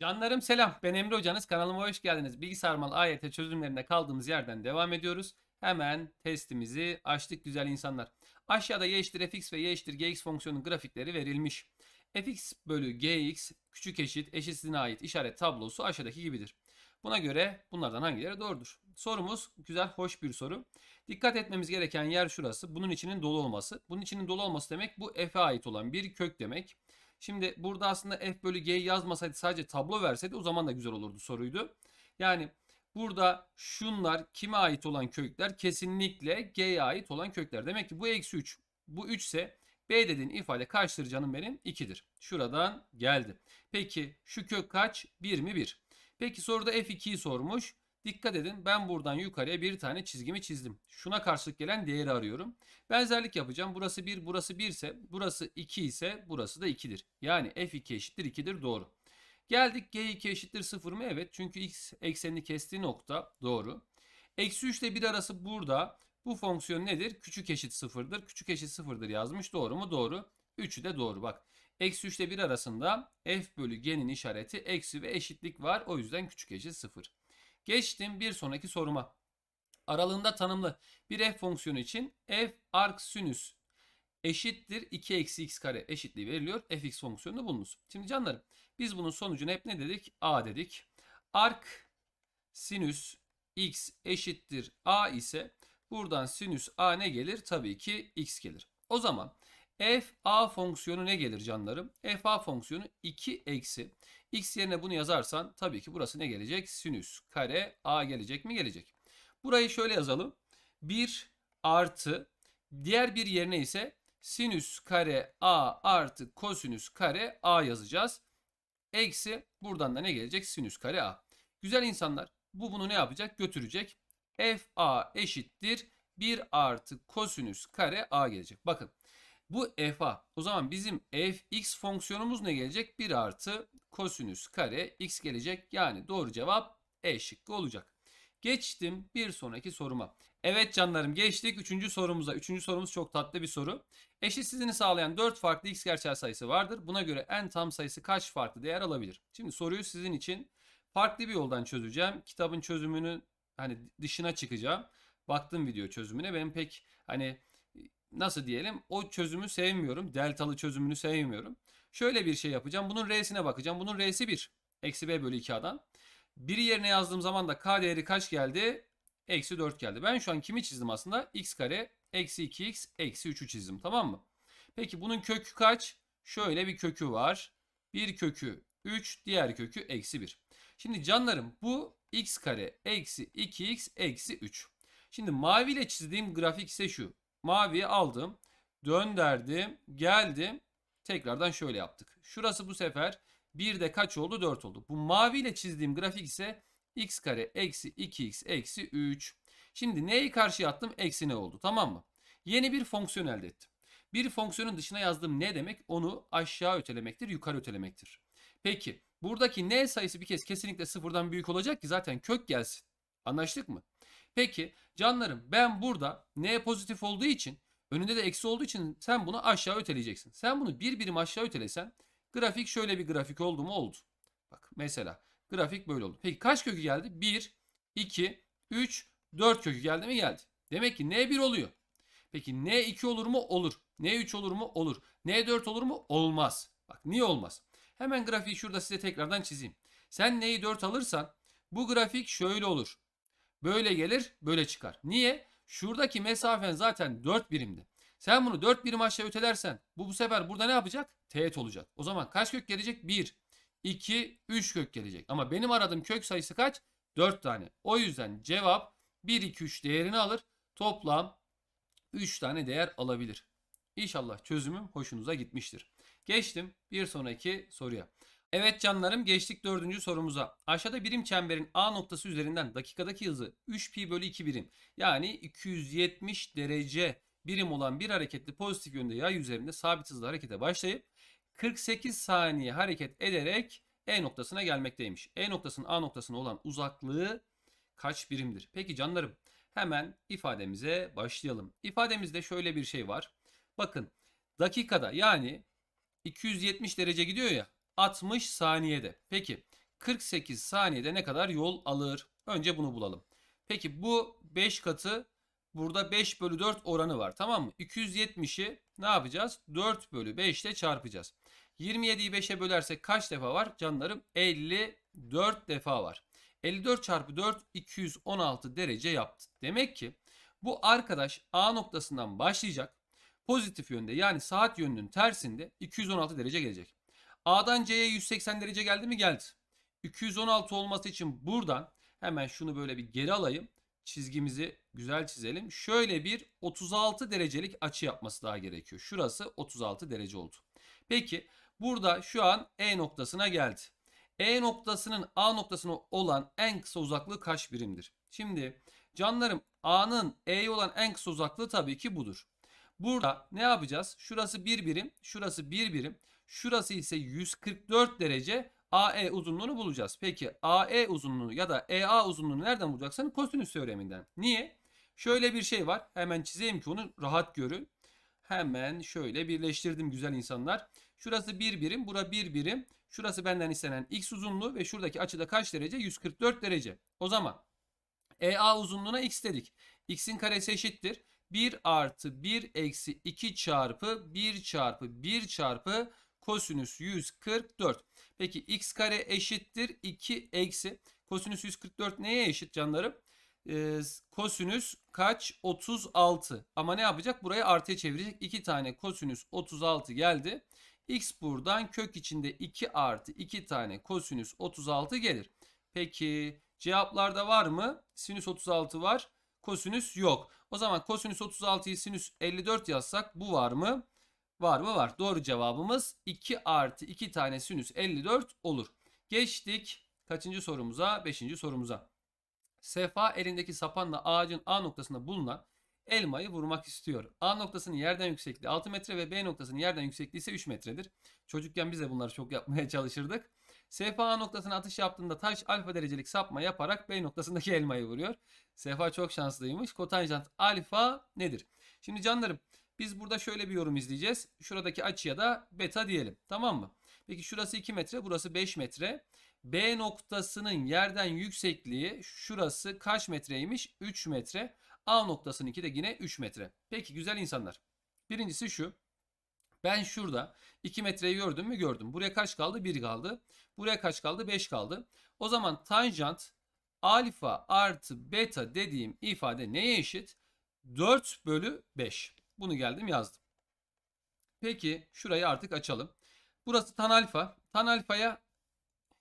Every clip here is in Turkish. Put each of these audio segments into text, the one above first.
Canlarım selam. Ben Emre Hocanız. Kanalıma hoş geldiniz. Bilgisayar mal AYT çözümlerinde kaldığımız yerden devam ediyoruz. Hemen testimizi açtık güzel insanlar. Aşağıda y eşittir fx ve y eşittir gx fonksiyonun grafikleri verilmiş. fx bölü gx küçük eşit eşitsizliğine ait işaret tablosu aşağıdaki gibidir. Buna göre bunlardan hangileri doğrudur? Sorumuz güzel, hoş bir soru. Dikkat etmemiz gereken yer şurası. Bunun içinin dolu olması. Bunun içinin dolu olması demek bu f'e ait olan bir kök demek. Şimdi burada aslında f bölü g yazmasaydı sadece tablo verseydi o zaman da güzel olurdu soruydu. Yani burada şunlar kime ait olan kökler? Kesinlikle g'ye ait olan kökler. Demek ki bu eksi 3. Bu 3 ise b dediğin ifade kaçtır canım benim? 2'dir. Şuradan geldi. Peki şu kök kaç? 1 mi 1? Peki soruda f2'yi sormuş. Dikkat edin ben buradan yukarıya bir tane çizgimi çizdim. Şuna karşılık gelen değeri arıyorum. Benzerlik yapacağım. Burası 1, burası 1 ise, burası 2 ise burası da 2'dir. Yani f2 eşittir 2'dir doğru. Geldik g2 eşittir 0 mı? Evet çünkü x eksenini kestiği nokta doğru. Eksi 3 ile 1 arası burada. Bu fonksiyon nedir? Küçük eşit 0'dır. Küçük eşit 0'dır yazmış. Doğru mu? Doğru. 3'ü de doğru bak. Eksi 3 ile 1 arasında f bölü g'nin işareti eksi ve eşitlik var. O yüzden küçük eşit 0. Geçtim bir sonraki soruma. Aralığında tanımlı bir f fonksiyonu için f arksinüs eşittir 2 eksi x kare eşitliği veriliyor. fx fonksiyonunu bulunuz. Şimdi canlarım biz bunun sonucunu hep ne dedik? a dedik. Arc sinüs x eşittir a ise buradan sinüs a ne gelir? Tabii ki x gelir. O zaman f a fonksiyonu ne gelir canlarım? f a fonksiyonu 2 eksi. X yerine bunu yazarsan tabii ki burası ne gelecek? Sinüs kare a gelecek mi? Gelecek. Burayı şöyle yazalım. 1 artı diğer bir yerine ise sinüs kare a artı kosinüs kare a yazacağız. Eksi buradan da ne gelecek? Sinüs kare a. Güzel insanlar bu bunu ne yapacak? Götürecek. f a eşittir 1 artı kosinüs kare a gelecek. Bakın bu f'a. O zaman bizim fx fonksiyonumuz ne gelecek? 1 artı kosinüs kare x gelecek. Yani doğru cevap e şıkkı olacak. Geçtim bir sonraki soruma. Evet canlarım geçtik 3. sorumuza. 3. sorumuz çok tatlı bir soru. Eşitsizliğini sağlayan 4 farklı x gerçel sayısı vardır. Buna göre en tam sayısı kaç farklı değer alabilir? Şimdi soruyu sizin için farklı bir yoldan çözeceğim. Kitabın çözümünü hani dışına çıkacağım. Baktım video çözümüne. Benim pek hani nasıl diyelim o çözümü sevmiyorum. Deltalı çözümünü sevmiyorum. Şöyle bir şey yapacağım. Bunun R'sine bakacağım. Bunun R'si 1. Eksi B bölü 2'dan. 1'i yerine yazdığım zaman da K değeri kaç geldi? Eksi 4 geldi. Ben şu an kimi çizdim aslında? X kare eksi 2X eksi 3'ü çizdim. Tamam mı? Peki bunun kökü kaç? Şöyle bir kökü var. Bir kökü 3 diğer kökü eksi 1. Şimdi canlarım bu x kare eksi 2x eksi 3. Şimdi maviyle çizdiğim grafik ise şu. Maviyi aldım. Dönderdim. Geldim. Tekrardan şöyle yaptık. Şurası bu sefer 1 de kaç oldu? 4 oldu. Bu maviyle çizdiğim grafik ise x kare eksi 2x eksi 3. Şimdi neyi karşıya attım? Eksi ne oldu? Tamam mı? Yeni bir fonksiyon elde ettim. Bir fonksiyonun dışına yazdığım ne demek? Onu aşağı ötelemektir, yukarı ötelemektir. Peki buradaki n sayısı bir kez kesinlikle sıfırdan büyük olacak ki zaten kök gelsin. Anlaştık mı? Peki canlarım ben burada N pozitif olduğu için önünde de eksi olduğu için sen bunu aşağı öteleyeceksin. Sen bunu bir birim aşağı ötelesen grafik şöyle bir grafik oldu mu oldu. Bak mesela grafik böyle oldu. Peki kaç kökü geldi? 1, 2, 3, 4 kökü geldi mi? Geldi. Demek ki N1 oluyor. Peki N2 olur mu? Olur. N3 olur mu? Olur. N4 olur mu? Olmaz. Bak niye olmaz? Hemen grafiği şurada size tekrardan çizeyim. Sen N'yi 4 alırsan bu grafik şöyle olur. Böyle gelir böyle çıkar. Niye? Şuradaki mesafen zaten 4 birimdi. Sen bunu 4 birim aşağı ötelersen bu bu sefer burada ne yapacak? Teğet olacak. O zaman kaç kök gelecek? 1, 2, 3 kök gelecek. Ama benim aradığım kök sayısı kaç? 4 tane. O yüzden cevap 1, 2, 3 değerini alır. Toplam 3 tane değer alabilir. İnşallah çözümüm hoşunuza gitmiştir. Geçtim bir sonraki soruya. Evet canlarım geçtik dördüncü sorumuza. Aşağıda birim çemberin A noktası üzerinden dakikadaki hızı 3 pi bölü 2 birim yani 270 derece birim olan bir hareketli pozitif yönde yay üzerinde sabit hızla harekete başlayıp 48 saniye hareket ederek E noktasına gelmekteymiş. E noktasının A noktasına olan uzaklığı kaç birimdir? Peki canlarım hemen ifademize başlayalım. İfademizde şöyle bir şey var. Bakın dakikada yani 270 derece gidiyor ya 60 saniyede. Peki 48 saniyede ne kadar yol alır? Önce bunu bulalım. Peki bu 5 katı burada 5 bölü 4 oranı var tamam mı? 270'i ne yapacağız? 4 bölü 5 ile çarpacağız. 27'yi 5'e bölersek kaç defa var? Canlarım 54 defa var. 54 çarpı 4 216 derece yaptı. Demek ki bu arkadaş A noktasından başlayacak. Pozitif yönde yani saat yönünün tersinde 216 derece gelecek. A'dan C'ye 180 derece geldi mi? Geldi. 216 olması için buradan hemen şunu böyle bir geri alayım. Çizgimizi güzel çizelim. Şöyle bir 36 derecelik açı yapması daha gerekiyor. Şurası 36 derece oldu. Peki burada şu an E noktasına geldi. E noktasının A noktasına olan en kısa uzaklığı kaç birimdir? Şimdi canlarım A'nın E'ye olan en kısa uzaklığı tabii ki budur. Burada ne yapacağız? Şurası bir birim, şurası bir birim. Şurası ise 144 derece AE uzunluğunu bulacağız. Peki AE uzunluğu ya da EA uzunluğunu nereden bulacaksın? Kosinüs teoreminden. Niye? Şöyle bir şey var. Hemen çizeyim ki onu rahat görün. Hemen şöyle birleştirdim güzel insanlar. Şurası bir birim, bura bir birim. Şurası benden istenen x uzunluğu ve şuradaki açıda kaç derece? 144 derece. O zaman EA uzunluğuna x dedik. x'in karesi eşittir. 1 artı 1 eksi 2 çarpı 1 çarpı 1 çarpı kosinüs 144. Peki x kare eşittir 2 eksi. Kosinüs 144 neye eşit canlarım? Ee, kosinüs kaç? 36. Ama ne yapacak? Burayı artıya çevirecek. 2 tane kosinüs 36 geldi. X buradan kök içinde 2 artı 2 tane kosinüs 36 gelir. Peki cevaplarda var mı? Sinüs 36 var. Kosinüs yok. O zaman kosinüs 36'yı sinüs 54 yazsak bu var mı? Var mı? Var. Doğru cevabımız 2 artı 2 tane sinüs 54 olur. Geçtik kaçıncı sorumuza? 5. sorumuza. Sefa elindeki sapanla ağacın A noktasında bulunan elmayı vurmak istiyor. A noktasının yerden yüksekliği 6 metre ve B noktasının yerden yüksekliği ise 3 metredir. Çocukken biz de bunları çok yapmaya çalışırdık. Sefa A noktasına atış yaptığında taş alfa derecelik sapma yaparak B noktasındaki elmayı vuruyor. Sefa çok şanslıymış. Kotanjant alfa nedir? Şimdi canlarım biz burada şöyle bir yorum izleyeceğiz. Şuradaki açıya da beta diyelim. Tamam mı? Peki şurası 2 metre, burası 5 metre. B noktasının yerden yüksekliği şurası kaç metreymiş? 3 metre. A noktasınınki de yine 3 metre. Peki güzel insanlar. Birincisi şu. Ben şurada 2 metreyi gördüm mü? Gördüm. Buraya kaç kaldı? 1 kaldı. Buraya kaç kaldı? 5 kaldı. O zaman tanjant alfa artı beta dediğim ifade neye eşit? 4 bölü 5. Bunu geldim yazdım. Peki şurayı artık açalım. Burası tan alfa. Tan alfaya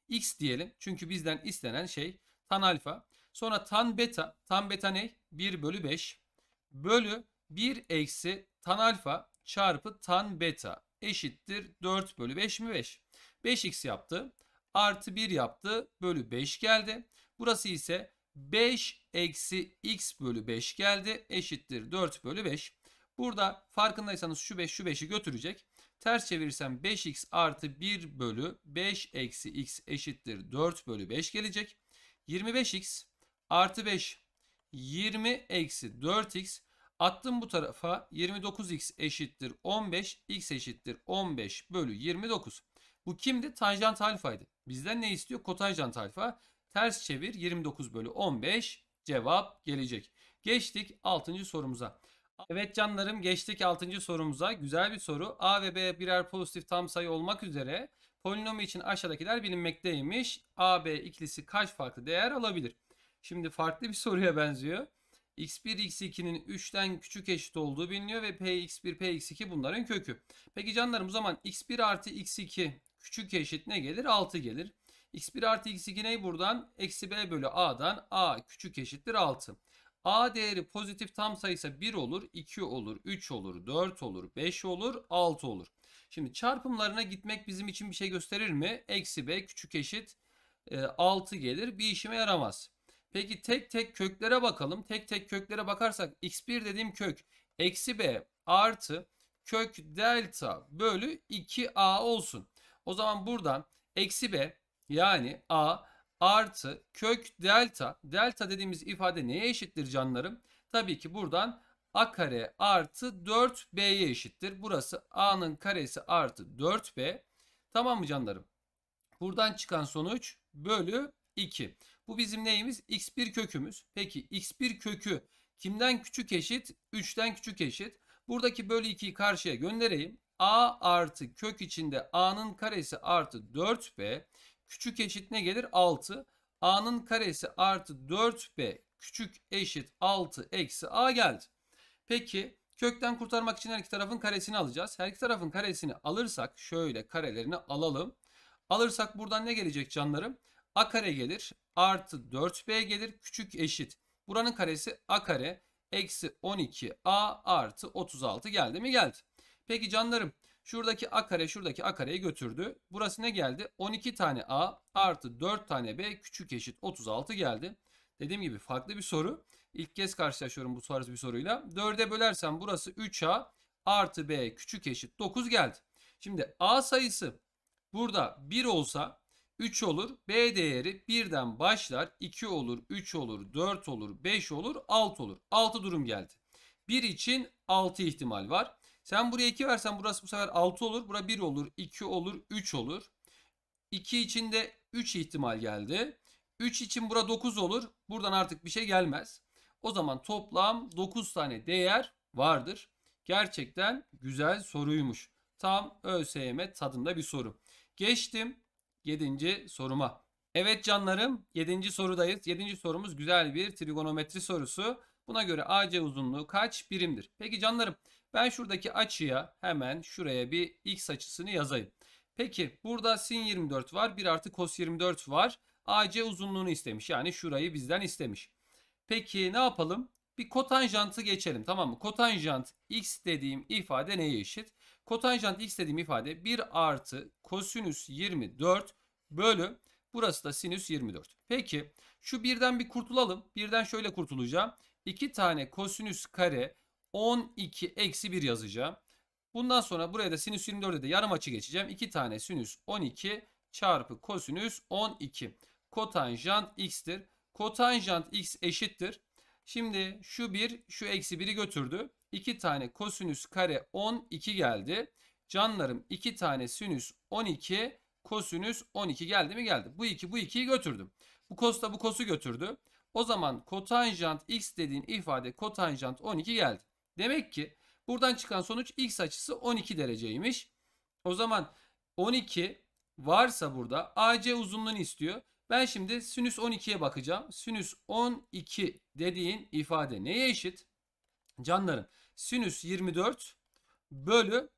x diyelim. Çünkü bizden istenen şey tan alfa. Sonra tan beta. Tan beta ne? 1 bölü 5 bölü 1 eksi tan alfa çarpı tan beta eşittir 4 bölü 5 mi 5? 5x yaptı. Artı 1 yaptı. Bölü 5 geldi. Burası ise 5 eksi x bölü 5 geldi. Eşittir 4 bölü 5. Burada farkındaysanız şu 5 şu 5'i götürecek. Ters çevirirsem 5x artı 1 bölü 5 eksi x eşittir 4 bölü 5 gelecek. 25x artı 5 20 eksi 4x attım bu tarafa 29x eşittir 15 x eşittir 15 bölü 29. Bu kimdi? Tanjant alfaydı. Bizden ne istiyor? Kotanjant alfa. Ters çevir 29 bölü 15 cevap gelecek. Geçtik 6. sorumuza. Evet canlarım geçtik 6. sorumuza. Güzel bir soru. A ve B birer pozitif tam sayı olmak üzere polinomi için aşağıdakiler bilinmekteymiş. A, B ikilisi kaç farklı değer alabilir? Şimdi farklı bir soruya benziyor. X1, X2'nin 3'ten küçük eşit olduğu biliniyor ve Px1, Px2 bunların kökü. Peki canlarım o zaman X1 artı X2 küçük eşit ne gelir? 6 gelir. X1 artı X2 ne buradan? Eksi B bölü A'dan A küçük eşittir 6. A değeri pozitif tam sayısı 1 olur, 2 olur, 3 olur, 4 olur, 5 olur, 6 olur. Şimdi çarpımlarına gitmek bizim için bir şey gösterir mi? Eksi B küçük eşit 6 e, gelir. Bir işime yaramaz. Peki tek tek köklere bakalım. Tek tek köklere bakarsak x1 dediğim kök eksi b artı kök delta bölü 2a olsun. O zaman buradan eksi b yani a artı kök delta. Delta dediğimiz ifade neye eşittir canlarım? Tabii ki buradan a kare artı 4b'ye eşittir. Burası a'nın karesi artı 4b. Tamam mı canlarım? Buradan çıkan sonuç bölü 2. Bu bizim neyimiz? x1 kökümüz. Peki x1 kökü kimden küçük eşit? 3'ten küçük eşit. Buradaki bölü 2'yi karşıya göndereyim. a artı kök içinde a'nın karesi artı 4b küçük eşit ne gelir? 6. A'nın karesi artı 4B küçük eşit 6 eksi A geldi. Peki kökten kurtarmak için her iki tarafın karesini alacağız. Her iki tarafın karesini alırsak şöyle karelerini alalım. Alırsak buradan ne gelecek canlarım? A kare gelir artı 4B gelir küçük eşit. Buranın karesi A kare eksi 12A artı 36 geldi mi geldi. Peki canlarım Şuradaki a kare şuradaki a kareyi götürdü. Burası ne geldi? 12 tane a artı 4 tane b küçük eşit 36 geldi. Dediğim gibi farklı bir soru. İlk kez karşılaşıyorum bu tarz bir soruyla. 4'e bölersem burası 3a artı b küçük eşit 9 geldi. Şimdi a sayısı burada 1 olsa 3 olur. B değeri 1'den başlar. 2 olur, 3 olur, 4 olur, 5 olur, 6 olur. 6 durum geldi. 1 için 6 ihtimal var. Sen buraya 2 versen burası bu sefer 6 olur. Bura 1 olur, 2 olur, 3 olur. 2 için de 3 ihtimal geldi. 3 için bura 9 olur. Buradan artık bir şey gelmez. O zaman toplam 9 tane değer vardır. Gerçekten güzel soruymuş. Tam ÖSYM tadında bir soru. Geçtim 7. soruma. Evet canlarım 7. sorudayız. 7. sorumuz güzel bir trigonometri sorusu. Buna göre AC uzunluğu kaç birimdir? Peki canlarım ben şuradaki açıya hemen şuraya bir x açısını yazayım. Peki burada sin 24 var. 1 artı cos 24 var. AC uzunluğunu istemiş. Yani şurayı bizden istemiş. Peki ne yapalım? Bir kotanjantı geçelim tamam mı? Kotanjant x dediğim ifade neye eşit? Kotanjant x dediğim ifade 1 artı kosinüs 24 bölü burası da sinüs 24. Peki şu birden bir kurtulalım. Birden şöyle kurtulacağım. 2 tane kosinüs kare 12 eksi 1 yazacağım. Bundan sonra buraya da sinüs 24'e de yarım açı geçeceğim. 2 tane sinüs 12 çarpı kosinüs 12. Kotanjant x'tir. Kotanjant x eşittir. Şimdi şu 1 şu eksi 1'i götürdü. 2 tane kosinüs kare 12 geldi. Canlarım 2 tane sinüs 12 kosinüs 12 geldi mi geldi. Bu 2 bu 2'yi götürdüm. Bu kos da bu kosu götürdü. O zaman kotanjant x dediğin ifade kotanjant 12 geldi. Demek ki buradan çıkan sonuç x açısı 12 dereceymiş. O zaman 12 varsa burada AC uzunluğunu istiyor. Ben şimdi sinüs 12'ye bakacağım. Sinüs 12 dediğin ifade neye eşit? Canlarım sinüs 24 bölü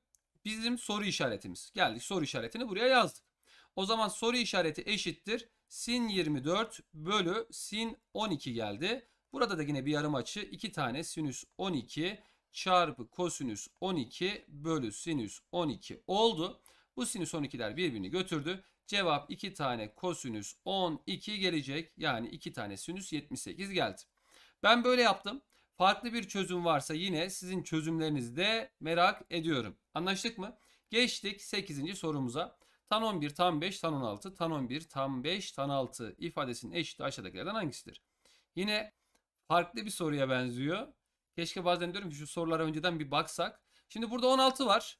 bizim soru işaretimiz. Geldik soru işaretini buraya yazdık. O zaman soru işareti eşittir. Sin 24 bölü sin 12 geldi. Burada da yine bir yarım açı 2 tane sinüs 12 çarpı kosinüs 12 bölü sinüs 12 oldu. Bu sinüs 12'ler birbirini götürdü. Cevap 2 tane kosinüs 12 gelecek. Yani 2 tane sinüs 78 geldi. Ben böyle yaptım. Farklı bir çözüm varsa yine sizin çözümlerinizi de merak ediyorum. Anlaştık mı? Geçtik 8. sorumuza. Tan 11, tan 5, tan 16, tan 11, tan 5, tan 6 ifadesinin eşiti aşağıdakilerden hangisidir? Yine farklı bir soruya benziyor. Keşke bazen diyorum ki şu sorulara önceden bir baksak. Şimdi burada 16 var.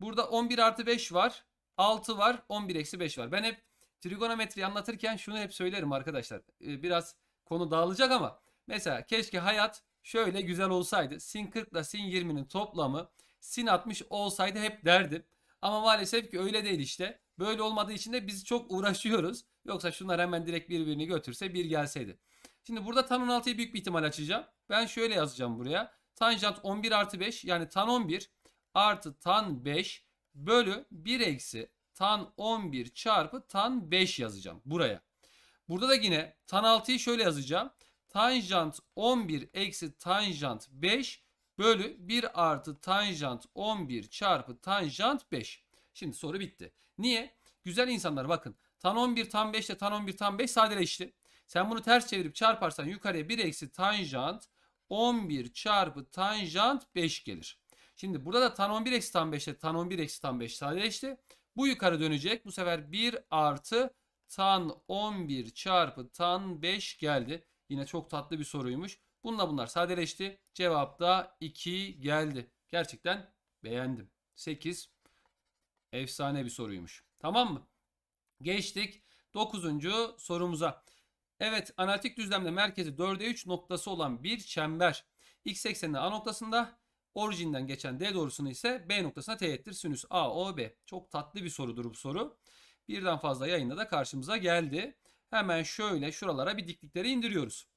Burada 11 artı 5 var. 6 var. 11 eksi 5 var. Ben hep trigonometri anlatırken şunu hep söylerim arkadaşlar. Ee, biraz konu dağılacak ama mesela keşke hayat şöyle güzel olsaydı. Sin 40 ile sin 20'nin toplamı sin 60 olsaydı hep derdim. Ama maalesef ki öyle değil işte. Böyle olmadığı için de biz çok uğraşıyoruz. Yoksa şunlar hemen direkt birbirini götürse bir gelseydi. Şimdi burada tan 16'yı büyük bir ihtimal açacağım. Ben şöyle yazacağım buraya. Tanjant 11 artı 5 yani tan 11 artı tan 5 bölü 1 eksi tan 11 çarpı tan 5 yazacağım buraya. Burada da yine tan 6'yı şöyle yazacağım. Tanjant 11 eksi tanjant 5 bölü 1 artı tanjant 11 çarpı tanjant 5. Şimdi soru bitti. Niye? Güzel insanlar bakın. Tan 11 tan 5 ile tan 11 tan 5 sadeleşti. Sen bunu ters çevirip çarparsan yukarıya 1 eksi tanjant 11 çarpı tanjant 5 gelir. Şimdi burada da tan 11 eksi tan 5 ile tan 11 eksi tan 5 sadeleşti. Bu yukarı dönecek. Bu sefer 1 artı tan 11 çarpı tan 5 geldi. Yine çok tatlı bir soruymuş. Bununla bunlar sadeleşti. Cevap da 2 geldi. Gerçekten beğendim. 8 efsane bir soruymuş. Tamam mı? Geçtik 9. sorumuza. Evet analitik düzlemde merkezi 4'e 3 noktası olan bir çember. X ekseninde A noktasında orijinden geçen D doğrusunu ise B noktasına teğettir. Sinüs AOB. Çok tatlı bir sorudur bu soru. Birden fazla yayında da karşımıza geldi. Hemen şöyle şuralara bir diklikleri indiriyoruz.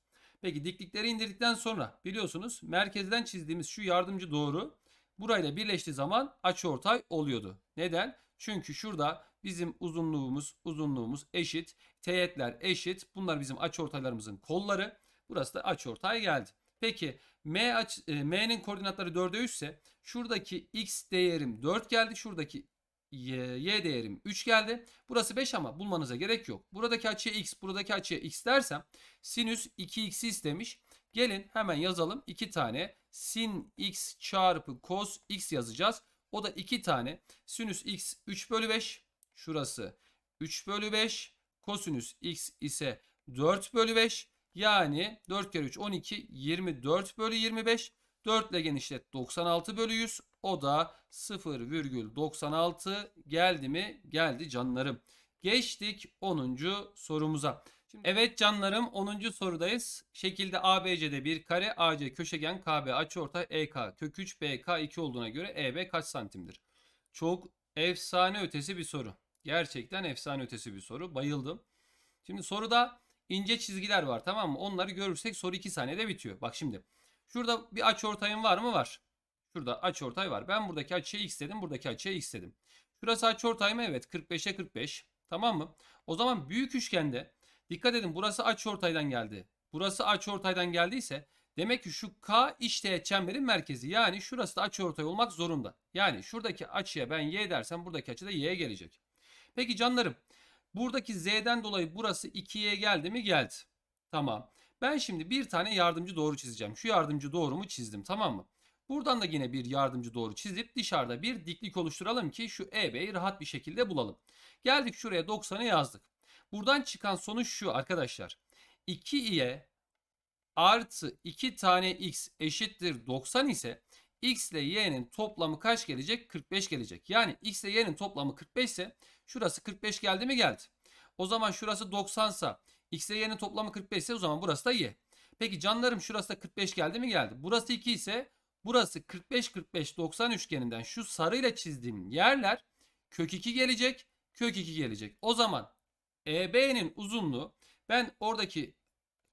Peki diklikleri indirdikten sonra biliyorsunuz merkezden çizdiğimiz şu yardımcı doğru burayla birleştiği zaman açıortay oluyordu. Neden? Çünkü şurada Bizim uzunluğumuz uzunluğumuz eşit. Teğetler eşit. Bunlar bizim açıortaylarımızın kolları. Burası da açıortay geldi. Peki M aç, e, M'nin koordinatları 4'e 3 ise şuradaki x değerim 4 geldi. Şuradaki y, y değerim 3 geldi. Burası 5 ama bulmanıza gerek yok. Buradaki açıya x, buradaki açıya x dersem sinüs 2 x istemiş. Gelin hemen yazalım. 2 tane sin x çarpı cos x yazacağız. O da 2 tane sinüs x 3 bölü 5 şurası 3 bölü 5. Kosinüs x ise 4 bölü 5. Yani 4 kere 3 12 24 bölü 25. 4 ile genişlet 96 bölü 100. O da 0,96 geldi mi? Geldi canlarım. Geçtik 10. sorumuza. Şimdi, evet canlarım 10. sorudayız. Şekilde ABC'de bir kare, AC köşegen, KB açıortay, EK kök 3, BK 2 olduğuna göre EB kaç santimdir? Çok efsane ötesi bir soru. Gerçekten efsane ötesi bir soru. Bayıldım. Şimdi soruda ince çizgiler var tamam mı? Onları görürsek soru 2 saniyede bitiyor. Bak şimdi. Şurada bir aç ortayın var mı? Var. Şurada aç ortay var. Ben buradaki açıya x dedim. Buradaki açıya x dedim. Şurası aç ortay mı? Evet. 45'e 45. Tamam mı? O zaman büyük üçgende dikkat edin burası aç ortaydan geldi. Burası aç ortaydan geldiyse demek ki şu K işte çemberin merkezi. Yani şurası da aç ortay olmak zorunda. Yani şuradaki açıya ben Y dersem buradaki açı da Y'ye gelecek. Peki canlarım buradaki z'den dolayı burası 2'ye geldi mi? Geldi. Tamam. Ben şimdi bir tane yardımcı doğru çizeceğim. Şu yardımcı doğrumu çizdim tamam mı? Buradan da yine bir yardımcı doğru çizip dışarıda bir diklik oluşturalım ki şu EB'yi rahat bir şekilde bulalım. Geldik şuraya 90'ı yazdık. Buradan çıkan sonuç şu arkadaşlar. iye artı 2 tane x eşittir 90 ise x ile y'nin toplamı kaç gelecek? 45 gelecek. Yani x ile y'nin toplamı 45 ise şurası 45 geldi mi geldi. O zaman şurası 90 sa x ile y'nin toplamı 45 ise o zaman burası da y. Peki canlarım şurası da 45 geldi mi geldi. Burası 2 ise burası 45 45 90 üçgeninden şu sarıyla çizdiğim yerler kök 2 gelecek. Kök 2 gelecek. O zaman EB'nin uzunluğu ben oradaki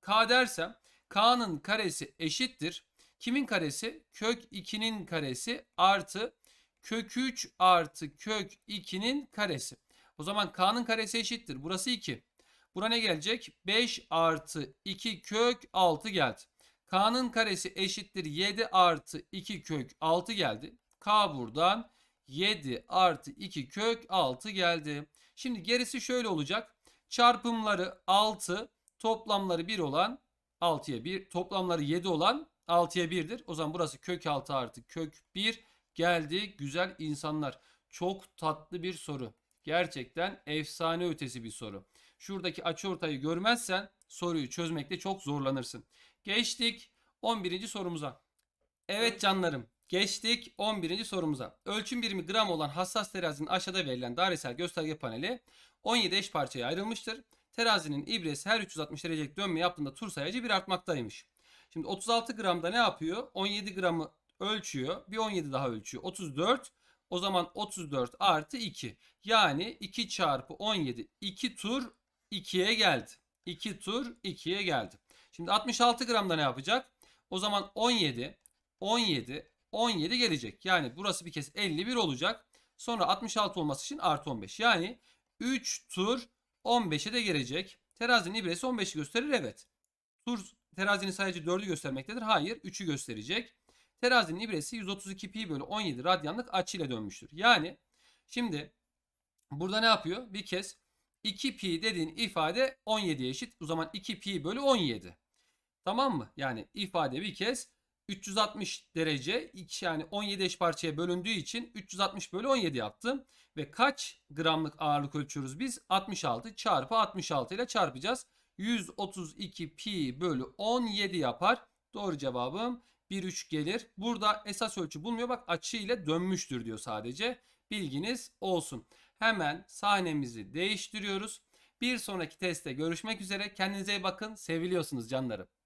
k dersem k'nın karesi eşittir Kimin karesi? Kök 2'nin karesi artı kök 3 artı kök 2'nin karesi. O zaman k'nın karesi eşittir. Burası 2. Buna ne gelecek? 5 artı 2 kök 6 geldi. K'nın karesi eşittir 7 artı 2 kök 6 geldi. K buradan 7 artı 2 kök 6 geldi. Şimdi gerisi şöyle olacak. Çarpımları 6 toplamları 1 olan 6'ya 1 toplamları 7 olan 6'ya 1'dir. O zaman burası kök 6 artı kök 1 geldi. Güzel insanlar. Çok tatlı bir soru. Gerçekten efsane ötesi bir soru. Şuradaki açıortayı görmezsen soruyu çözmekte çok zorlanırsın. Geçtik 11. sorumuza. Evet canlarım. Geçtik 11. sorumuza. Ölçüm birimi gram olan hassas terazinin aşağıda verilen dairesel gösterge paneli 17 eş parçaya ayrılmıştır. Terazinin ibresi her 360 derecelik dönme yaptığında tur sayacı bir artmaktaymış. Şimdi 36 gramda ne yapıyor? 17 gramı ölçüyor. Bir 17 daha ölçüyor. 34. O zaman 34 artı 2. Yani 2 çarpı 17. 2 tur 2'ye geldi. 2 tur 2'ye geldi. Şimdi 66 gramda ne yapacak? O zaman 17, 17, 17 gelecek. Yani burası bir kez 51 olacak. Sonra 66 olması için artı 15. Yani 3 tur 15'e de gelecek. Terazinin ibresi 15'i gösterir evet. Tur terazinin sadece 4'ü göstermektedir. Hayır 3'ü gösterecek. Terazinin ibresi 132 pi bölü 17 radyanlık açıyla dönmüştür. Yani şimdi burada ne yapıyor? Bir kez 2 pi dediğin ifade 17'ye eşit. O zaman 2 pi bölü 17. Tamam mı? Yani ifade bir kez 360 derece yani 17 eş parçaya bölündüğü için 360 bölü 17 yaptım. Ve kaç gramlık ağırlık ölçüyoruz biz? 66 çarpı 66 ile çarpacağız. 132 pi bölü 17 yapar. Doğru cevabım 1,3 gelir. Burada esas ölçü bulmuyor. Bak açı ile dönmüştür diyor sadece. Bilginiz olsun. Hemen sahnemizi değiştiriyoruz. Bir sonraki testte görüşmek üzere. Kendinize iyi bakın. Seviliyorsunuz canlarım.